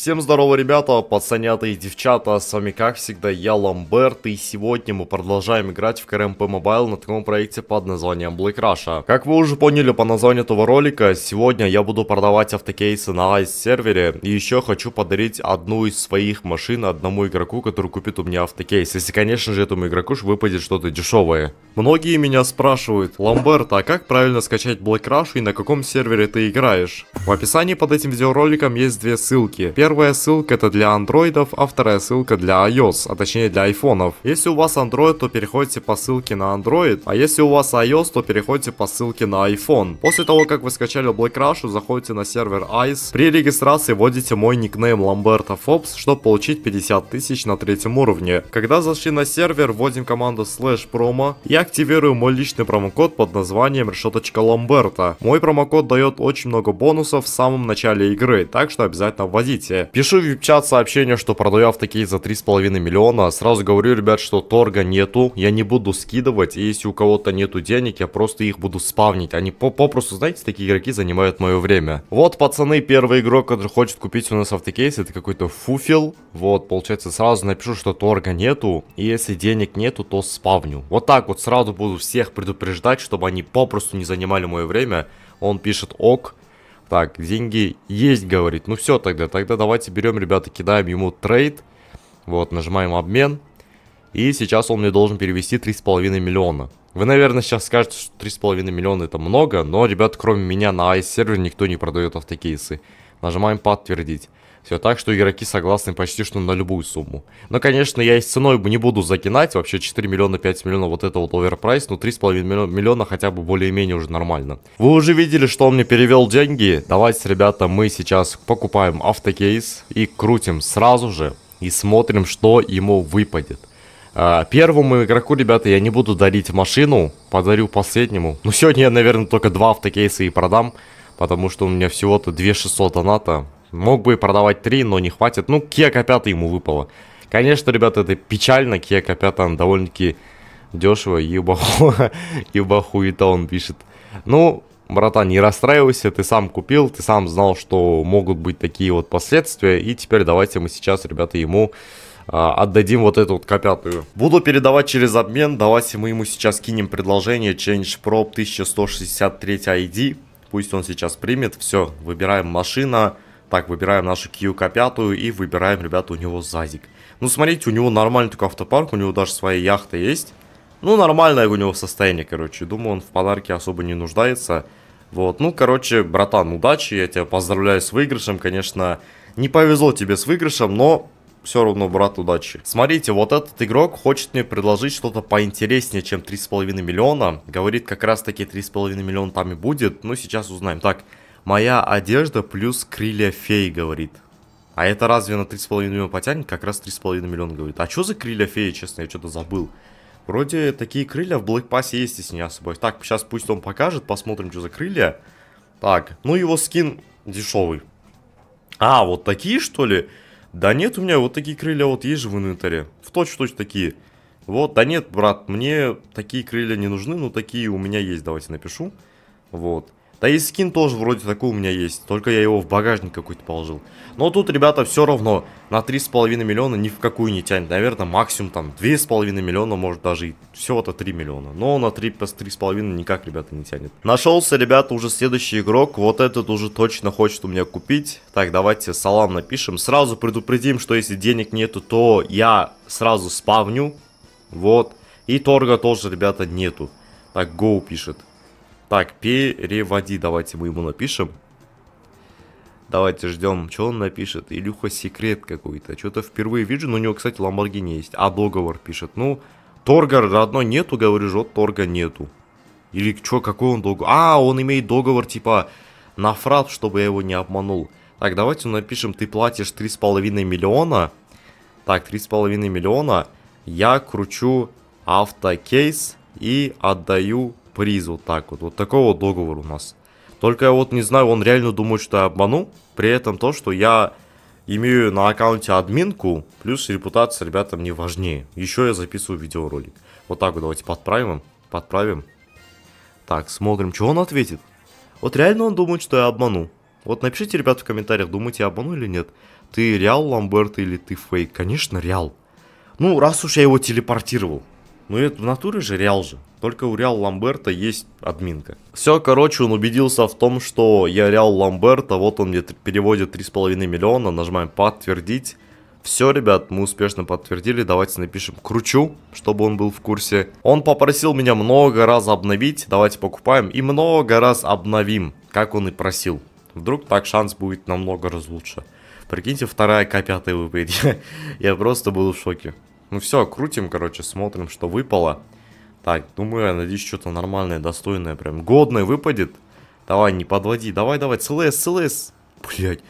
Всем здорово, ребята, пацанята и девчата, с вами как всегда я, Ламберт, и сегодня мы продолжаем играть в КРМП Мобайл на таком проекте под названием Black Russia. Как вы уже поняли по названию этого ролика, сегодня я буду продавать автокейсы на ICE сервере, и еще хочу подарить одну из своих машин одному игроку, который купит у меня автокейс, если, конечно же, этому игроку ж выпадет что-то дешевое. Многие меня спрашивают, Ламберт, а как правильно скачать Black Russia и на каком сервере ты играешь? В описании под этим видеороликом есть две ссылки. Первая Первая ссылка это для андроидов, а вторая ссылка для iOS, а точнее для айфонов. Если у вас Android, то переходите по ссылке на Android, а если у вас iOS, то переходите по ссылке на iPhone. После того, как вы скачали Black Rush, заходите на сервер ICE, при регистрации вводите мой никнейм Ламберта Фобс, чтобы получить 50 тысяч на третьем уровне. Когда зашли на сервер, вводим команду slash promo и активируем мой личный промокод под названием решеточка Ламберта. Мой промокод дает очень много бонусов в самом начале игры, так что обязательно вводите далее. Пишу в чат сообщение, что продаю автокей за 3,5 миллиона. Сразу говорю, ребят, что торга нету, я не буду скидывать. И если у кого-то нету денег, я просто их буду спавнить. Они по попросту, знаете, такие игроки занимают мое время. Вот, пацаны, первый игрок, который хочет купить у нас автокейс, это какой-то фуфил. Вот, получается, сразу напишу, что торга нету. И если денег нету, то спавню. Вот так вот сразу буду всех предупреждать, чтобы они попросту не занимали мое время. Он пишет ок. Так, деньги есть, говорит. Ну все тогда, тогда давайте берем, ребята, кидаем ему трейд. Вот, нажимаем обмен. И сейчас он мне должен перевести 3,5 миллиона. Вы, наверное, сейчас скажете, что 3,5 миллиона это много, но, ребят, кроме меня на айс-сервере никто не продает автокейсы. Нажимаем подтвердить. Все так, что игроки согласны почти что на любую сумму. Но, конечно, я и с ценой не буду закинать. Вообще 4 миллиона, 5 миллионов вот это вот оверпрайс. Ну, 3,5 миллиона, миллиона хотя бы более-менее уже нормально. Вы уже видели, что он мне перевел деньги. Давайте, ребята, мы сейчас покупаем автокейс и крутим сразу же. И смотрим, что ему выпадет. А, первому игроку, ребята, я не буду дарить машину. Подарю последнему. Ну, сегодня я, наверное, только два автокейса и продам. Потому что у меня всего-то 2600 доната. Мог бы и продавать 3, но не хватит. Ну, Кека 5 ему выпало. Конечно, ребята, это печально. Кека 5 он довольно-таки дешево. Юбаху, юбахуета он пишет. Ну, братан, не расстраивайся, ты сам купил, ты сам знал, что могут быть такие вот последствия. И теперь давайте мы сейчас, ребята, ему а, отдадим вот эту вот копятую. Буду передавать через обмен. Давайте мы ему сейчас кинем предложение Change Pro 1163 ID. Пусть он сейчас примет. Все, выбираем машина. Так, выбираем нашу Киюка пятую и выбираем, ребята, у него Зазик. Ну, смотрите, у него нормальный такой автопарк, у него даже своя яхта есть. Ну, нормальное у него состояние, короче. Думаю, он в подарке особо не нуждается. Вот, ну, короче, братан, удачи, я тебя поздравляю с выигрышем, конечно, не повезло тебе с выигрышем, но все равно, брат, удачи. Смотрите, вот этот игрок хочет мне предложить что-то поинтереснее, чем 3,5 миллиона. Говорит, как раз таки 3,5 миллиона там и будет, но ну, сейчас узнаем. Так, Моя одежда плюс крылья фей, говорит. А это разве на 3,5 миллиона потянет? Как раз 3,5 миллиона, говорит. А что за крылья Фей, честно, я что-то забыл. Вроде такие крылья в блэкпассе есть, если не ошибаюсь. Так, сейчас пусть он покажет, посмотрим, что за крылья. Так, ну его скин дешевый. А, вот такие, что ли? Да нет, у меня вот такие крылья вот есть же в инвентаре. в точь -точь такие. Вот, да нет, брат, мне такие крылья не нужны, но такие у меня есть, давайте напишу. Вот. Да и скин тоже вроде такой у меня есть, только я его в багажник какой-то положил. Но тут, ребята, все равно на 3,5 миллиона ни в какую не тянет. Наверное, максимум там 2,5 миллиона, может даже и всего-то 3 миллиона. Но на 3,5 никак, ребята, не тянет. Нашелся, ребята, уже следующий игрок. Вот этот уже точно хочет у меня купить. Так, давайте салам напишем. Сразу предупредим, что если денег нету, то я сразу спавню. Вот. И торга тоже, ребята, нету. Так, Go пишет. Так, переводи, давайте мы ему напишем. Давайте ждем, что он напишет. Илюха секрет какой-то. Что-то впервые вижу, но у него, кстати, Ламборгини есть. А договор пишет. Ну, торга родной нету, говорю, жжет торга нету. Или что, какой он договор? А, он имеет договор, типа, на фрат, чтобы я его не обманул. Так, давайте напишем, ты платишь 3,5 миллиона. Так, 3,5 миллиона. Я кручу автокейс и отдаю приз вот так вот. Вот такого договор у нас. Только я вот не знаю, он реально думает, что я обманул. При этом то, что я имею на аккаунте админку, плюс репутация, ребята, мне важнее. Еще я записываю видеоролик. Вот так вот давайте подправим, подправим. Так, смотрим, что он ответит. Вот реально он думает, что я обманул. Вот напишите, ребят, в комментариях, думаете, я обману или нет. Ты реал Ламберт или ты фейк? Конечно, реал. Ну, раз уж я его телепортировал. Ну это в натуре же Реал же. Только у Реал Ламберта есть админка. Все, короче, он убедился в том, что я Реал Ламберта, вот он мне переводит 3,5 миллиона, нажимаем подтвердить. Все, ребят, мы успешно подтвердили, давайте напишем Кручу, чтобы он был в курсе. Он попросил меня много раз обновить, давайте покупаем и много раз обновим, как он и просил. Вдруг так шанс будет намного раз лучше. Прикиньте, вторая К5 выпадет. я просто был в шоке. Ну все, крутим, короче, смотрим, что выпало. Так, думаю, я надеюсь, что-то нормальное, достойное, прям годное выпадет. Давай, не подводи, давай, давай, СЛС, СЛС. Блять,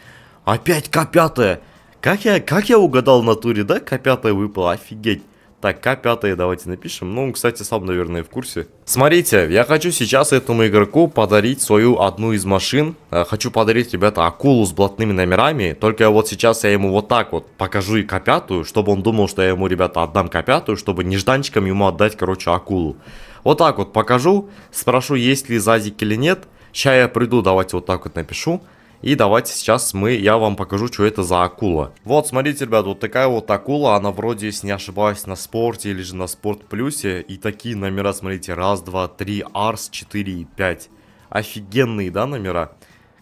опять К5. Как я, как я угадал в натуре, да? К5 выпало, офигеть. Так, К5 давайте напишем. Ну, он, кстати, сам, наверное, в курсе. Смотрите, я хочу сейчас этому игроку подарить свою одну из машин. Э, хочу подарить, ребята, акулу с блатными номерами. Только вот сейчас я ему вот так вот покажу и к чтобы он думал, что я ему, ребята, отдам К5, чтобы нежданчиком ему отдать, короче, акулу. Вот так вот покажу, спрошу, есть ли зазик или нет. Сейчас я приду, давайте вот так вот напишу. И давайте сейчас мы, я вам покажу, что это за акула. Вот, смотрите, ребят, вот такая вот акула, она вроде, если не ошибаюсь, на спорте или же на спорт плюсе. И такие номера, смотрите, раз, два, три, арс, четыре и пять. Офигенные, да, номера?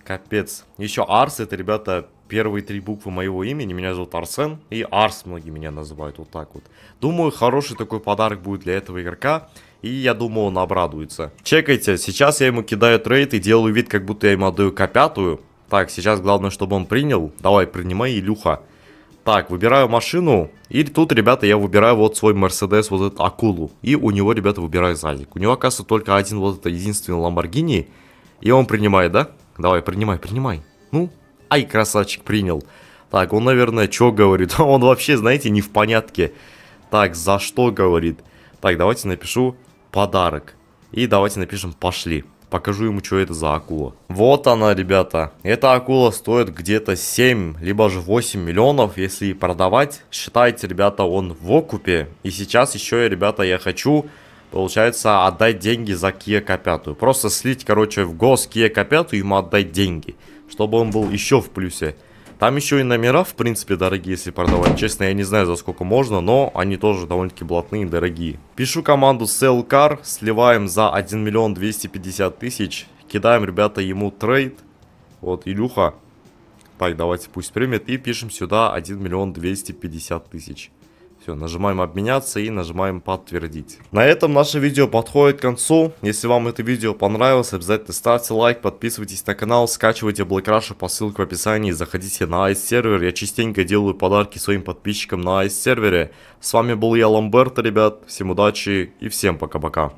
Капец. Еще арс, это, ребята, первые три буквы моего имени. Меня зовут Арсен. И Арс многие меня называют вот так вот. Думаю, хороший такой подарок будет для этого игрока. И я думаю, он обрадуется. Чекайте, сейчас я ему кидаю трейд и делаю вид, как будто я ему отдаю копятую. Так, сейчас главное, чтобы он принял. Давай, принимай, Илюха. Так, выбираю машину. И тут, ребята, я выбираю вот свой Мерседес, вот эту Акулу. И у него, ребята, выбираю задник. У него, оказывается, только один вот это единственный Ламборгини. И он принимает, да? Давай, принимай, принимай. Ну, ай, красавчик, принял. Так, он, наверное, что говорит? Он вообще, знаете, не в понятке. Так, за что говорит? Так, давайте напишу подарок. И давайте напишем «пошли». Покажу ему, что это за акула. Вот она, ребята. Эта акула стоит где-то 7, либо же 8 миллионов, если продавать. Считайте, ребята, он в окупе. И сейчас еще, ребята, я хочу, получается, отдать деньги за Kia k Просто слить, короче, в гос Kia k и ему отдать деньги. Чтобы он был еще в плюсе. Там еще и номера, в принципе, дорогие, если продавать. Честно, я не знаю, за сколько можно, но они тоже довольно-таки блатные и дорогие. Пишу команду Sell Car, сливаем за 1 миллион 250 тысяч. Кидаем, ребята, ему трейд. Вот, Илюха. Так, давайте пусть примет. И пишем сюда 1 миллион 250 тысяч. Все, нажимаем обменяться и нажимаем подтвердить. На этом наше видео подходит к концу. Если вам это видео понравилось, обязательно ставьте лайк, подписывайтесь на канал, скачивайте Black по ссылке в описании, заходите на Ice сервер. Я частенько делаю подарки своим подписчикам на Ice сервере. С вами был я, Ламберто, ребят. Всем удачи и всем пока-пока.